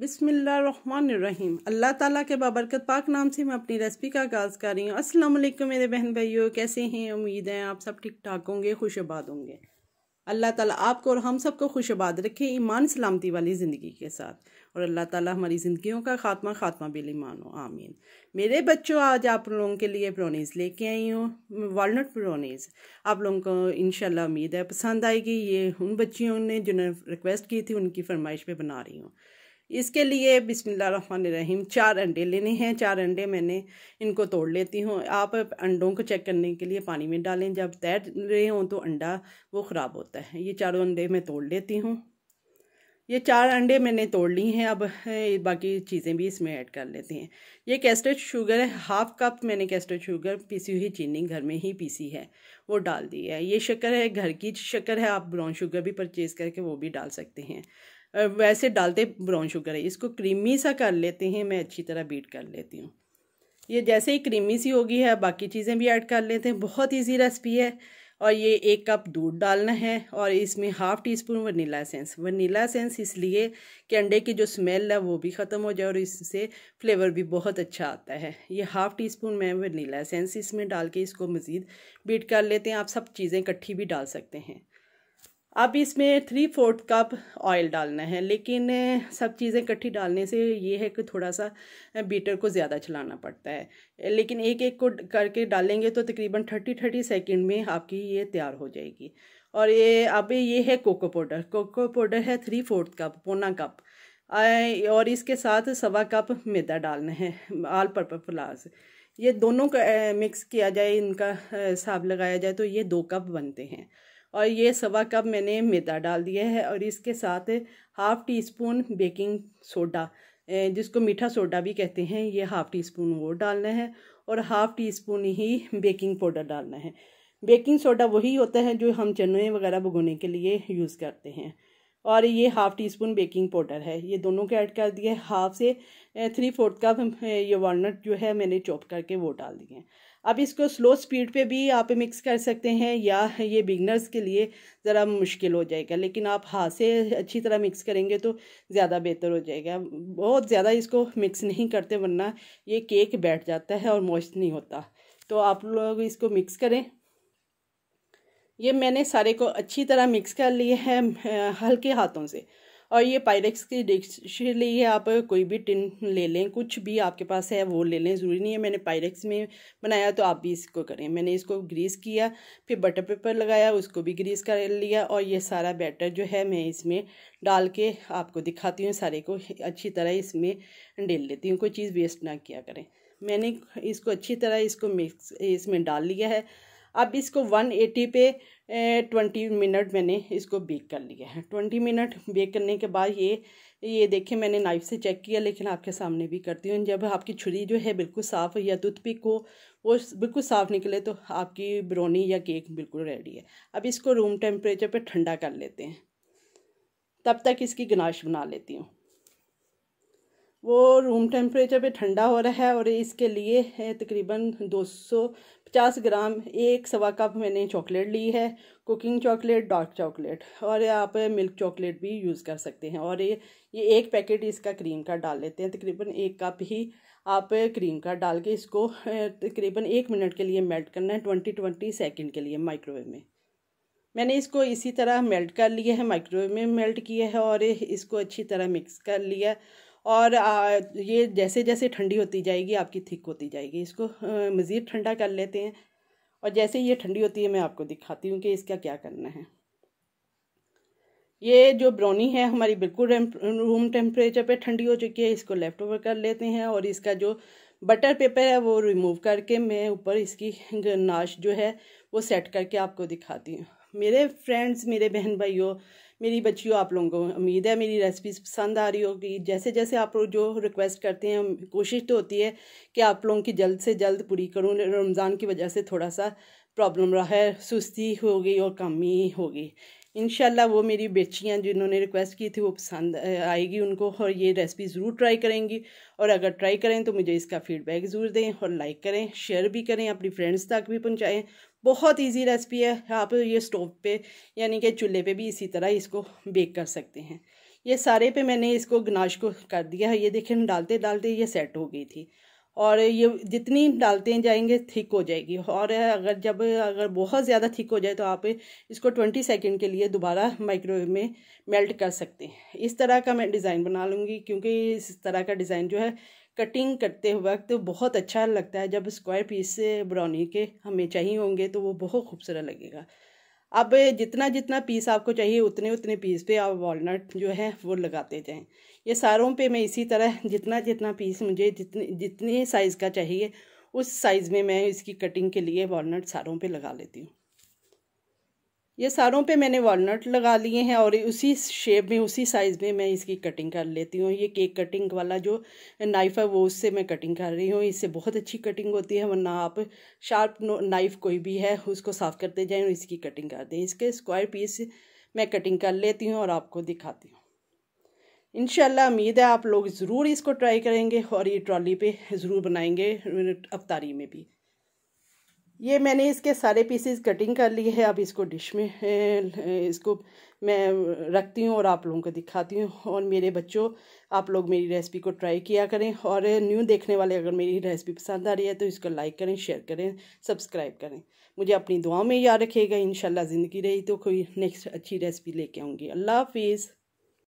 बिसमीम अल्लाह ताला के बाबरकत पाक नाम से मैं अपनी रेसिपी का आगाज़ कर रही हूँ अस्सलाम वालेकुम मेरे बहन भाइयों कैसे हैं उम्मीद है आप सब ठीक ठाक होंगे खुशबाद होंगे अल्लाह ताला आपको और हम सबको खुशबाद रखे ईमान सलामती वाली ज़िंदगी के साथ और अल्लाह ताला हमारी ज़िंदगियों का ख़ात्मा ख़ात्मा बिलीमान हो आमीन मेरे बच्चों आज आप लोगों के लिए ब्रोनीज़ लेके आई हूँ वालनट ब्रोनीज़ आप लोगों को इन उम्मीद है पसंद आएगी ये उन बच्चियों ने जिन्होंने रिक्वेस्ट की थी उनकी फरमाइश पर बना रही हूँ इसके लिए बिसमीम चार अंडे लेने हैं चार अंडे मैंने इनको तोड़ लेती हूँ आप अंडों को चेक करने के लिए पानी में डालें जब तैर रहे हों तो अंडा वो ख़राब होता है ये चारों अंडे मैं तोड़ लेती हूँ ये चार अंडे मैंने तोड़ ली हैं अब बाकी चीज़ें भी इसमें ऐड कर लेते हैं ये कैस्टर्ड शुगर है हाफ़ कप मैंने कैस्टर्ड शुगर पीसी हुई चीनी घर में ही पीसी है वो डाल दी है ये शक्कर है घर की शक्कर है आप ब्राउन शुगर भी परचेज़ करके वो भी डाल सकते हैं वैसे डालते ब्राउन शुगर है इसको क्रीमी सा कर लेते हैं मैं अच्छी तरह बीट कर लेती हूँ ये जैसे ही क्रीमी सी होगी है बाकी चीज़ें भी ऐड कर लेते हैं बहुत इजी रेसिपी है और ये एक कप दूध डालना है और इसमें half teaspoon vanilla essence vanilla essence इसलिए कि अंडे की जो स्मेल है वो भी ख़त्म हो जाए और इससे फ्लेवर भी बहुत अच्छा आता है ये हाफ़ टी स्पून मैं वनीला सेंस इसमें डाल के इसको मज़ीद बीट कर लेते हैं आप सब चीज़ें इकट्ठी भी डाल सकते हैं अब इसमें थ्री फोर्थ कप ऑयल डालना है लेकिन सब चीज़ें इकट्ठी डालने से ये है कि थोड़ा सा बीटर को ज़्यादा चलाना पड़ता है लेकिन एक एक को करके डालेंगे तो तकरीबन थर्टी थर्टी सेकेंड में आपकी ये तैयार हो जाएगी और ये अब ये है कोको पाउडर कोको पाउडर है थ्री फोर्थ कप पौना कप और इसके साथ सवा कप मैदा डालना है आल पर्पज फ्लास ये दोनों का मिक्स किया जाए इनका हिसाब लगाया जाए तो ये दो कप बनते हैं और ये सवा कप मैंने मैदा डाल दिया है और इसके साथ half teaspoon baking soda जिसको मीठा सोडा भी कहते हैं ये हाफ़ टी स्पून वो डालना है और हाफ़ टी स्पून ही बेकिंग पाउडर डालना है बेकिंग सोडा वही होता है जो हम चने वगैरह भगोने के लिए यूज़ करते हैं और ये half teaspoon baking powder है ये दोनों को ऐड कर दिया हाफ से थ्री फोर्थ कप ये वॉलट जो है मैंने चॉप करके वो डाल दिए हैं अब इसको स्लो स्पीड पे भी आप मिक्स कर सकते हैं या ये बिगनर्स के लिए ज़रा मुश्किल हो जाएगा लेकिन आप हाथ से अच्छी तरह मिक्स करेंगे तो ज़्यादा बेहतर हो जाएगा बहुत ज़्यादा इसको मिक्स नहीं करते वरना ये केक बैठ जाता है और मोस्ट नहीं होता तो आप लोग इसको मिक्स करें ये मैंने सारे को अच्छी तरह मिक्स कर लिए हैं हल्के हाथों से और ये पायरेक्स की डिश लिए आप कोई भी टिन ले लें कुछ भी आपके पास है वो ले लें ज़रूरी नहीं है मैंने पायरेक्स में बनाया तो आप भी इसको करें मैंने इसको ग्रीस किया फिर बटर पेपर लगाया उसको भी ग्रीस कर लिया और ये सारा बैटर जो है मैं इसमें डाल के आपको दिखाती हूँ सारे को अच्छी तरह इसमें डेल लेती हूँ कोई चीज़ वेस्ट ना किया करें मैंने इसको अच्छी तरह इसको मिक्स इसमें डाल लिया है अब इसको 180 पे ट्वेंटी मिनट मैंने इसको बेक कर लिया है ट्वेंटी मिनट बेक करने के बाद ये ये देखे मैंने नाइफ़ से चेक किया लेकिन आपके सामने भी करती हूँ जब आपकी छुरी जो है बिल्कुल साफ़ या पिक हो वो बिल्कुल साफ़ निकले तो आपकी ब्रोनी या केक बिल्कुल रेडी है अब इसको रूम टेम्परेचर पर ठंडा कर लेते हैं तब तक इसकी गनाश बना लेती हूँ वो रूम टेम्परेचर पे ठंडा हो रहा है और इसके लिए है तकरीबन 250 ग्राम एक सवा कप मैंने चॉकलेट ली है कुकिंग चॉकलेट डार्क चॉकलेट और आप मिल्क चॉकलेट भी यूज़ कर सकते हैं और ये ये एक पैकेट इसका क्रीम का डाल लेते हैं तकरीबन एक कप ही आप क्रीम का डाल के इसको तकरीबन एक मिनट के लिए मेल्ट करना है ट्वेंटी ट्वेंटी सेकेंड के लिए माइक्रोवेव में मैंने इसको इसी तरह मेल्ट कर लिया है माइक्रोवेव में मेल्ट किया है और इसको अच्छी तरह मिक्स कर लिया है और ये जैसे जैसे ठंडी होती जाएगी आपकी थिक होती जाएगी इसको मज़ीद ठंडा कर लेते हैं और जैसे ये ठंडी होती है मैं आपको दिखाती हूँ कि इसका क्या करना है ये जो ब्राउनी है हमारी बिल्कुल रूम टेम्परेचर पे ठंडी हो चुकी है इसको लेफ़्ट ओवर कर लेते हैं और इसका जो बटर पेपर है वो रिमूव करके मैं ऊपर इसकी नाश जो है वो सेट करके आपको दिखाती हूँ मेरे फ्रेंड्स मेरे बहन भाइयों मेरी बच्चियों आप लोगों को उम्मीद है मेरी रेसिपीज़ पसंद आ रही होगी जैसे जैसे आप लोग जो रिक्वेस्ट करते हैं कोशिश तो होती है कि आप लोगों की जल्द से जल्द पूरी करूँ रमज़ान की वजह से थोड़ा सा प्रॉब्लम रहा है सुस्ती हो गई और कमी हो गई इन वो मेरी बेचियाँ जिन्होंने रिक्वेस्ट की थी वो पसंद आएगी उनको और ये रेसिपी ज़रूर ट्राई करेंगी और अगर ट्राई करें तो मुझे इसका फीडबैक ज़रूर दें और लाइक करें शेयर भी करें अपनी फ्रेंड्स तक भी पहुँचाएँ बहुत इजी रेसिपी है आप ये स्टोव पे यानी कि चूल्हे पे भी इसी तरह इसको बेक कर सकते हैं ये सारे पे मैंने इसको गनाश को कर दिया है ये देखें डालते डालते ये सेट हो गई थी और ये जितनी डालते जाएंगे थिक हो जाएगी और अगर जब अगर बहुत ज़्यादा थिक हो जाए तो आप इसको ट्वेंटी सेकेंड के लिए दोबारा माइक्रोवेव में मेल्ट कर सकते हैं इस तरह का मैं डिज़ाइन बना लूँगी क्योंकि इस तरह का डिज़ाइन जो है कटिंग करते वक्त तो बहुत अच्छा लगता है जब स्क्वायर पीस से ब्राउनी के हमें चाहिए होंगे तो वो बहुत खूबसूरत लगेगा अब जितना जितना पीस आपको चाहिए उतने उतने पीस पे आप वॉलनट जो है वो लगाते जाएं ये सारों पे मैं इसी तरह जितना जितना पीस मुझे जितने जितने साइज़ का चाहिए उस साइज़ में मैं इसकी कटिंग के लिए वॉलनट सारों पे लगा लेती हूँ ये सारों पे मैंने वॉलनट लगा लिए हैं और उसी शेप में उसी साइज़ में मैं इसकी कटिंग कर लेती हूँ ये केक कटिंग वाला जो नाइफ़ है वो उससे मैं कटिंग कर रही हूँ इससे बहुत अच्छी कटिंग होती है वरना आप शार्प नाइफ़ कोई भी है उसको साफ़ करते जाएँ और इसकी कटिंग कर दें इसके स्क्वायर पीस मैं कटिंग कर लेती हूँ और आपको दिखाती हूँ इनशाला उम्मीद है आप लोग ज़रूर इसको ट्राई करेंगे और ये ट्रॉली पे ज़रूर बनाएंगे अवतारी में भी ये मैंने इसके सारे पीसेस कटिंग कर लिए है अब इसको डिश में इसको मैं रखती हूँ और आप लोगों को दिखाती हूँ और मेरे बच्चों आप लोग मेरी रेसिपी को ट्राई किया करें और न्यू देखने वाले अगर मेरी रेसिपी पसंद आ रही है तो इसको लाइक करें शेयर करें सब्सक्राइब करें मुझे अपनी दुआ में याद रखिएगा इन ज़िंदगी रही तो कोई नेक्स्ट अच्छी रेसिपी लेके आऊँगी अल्लाह हाफिज़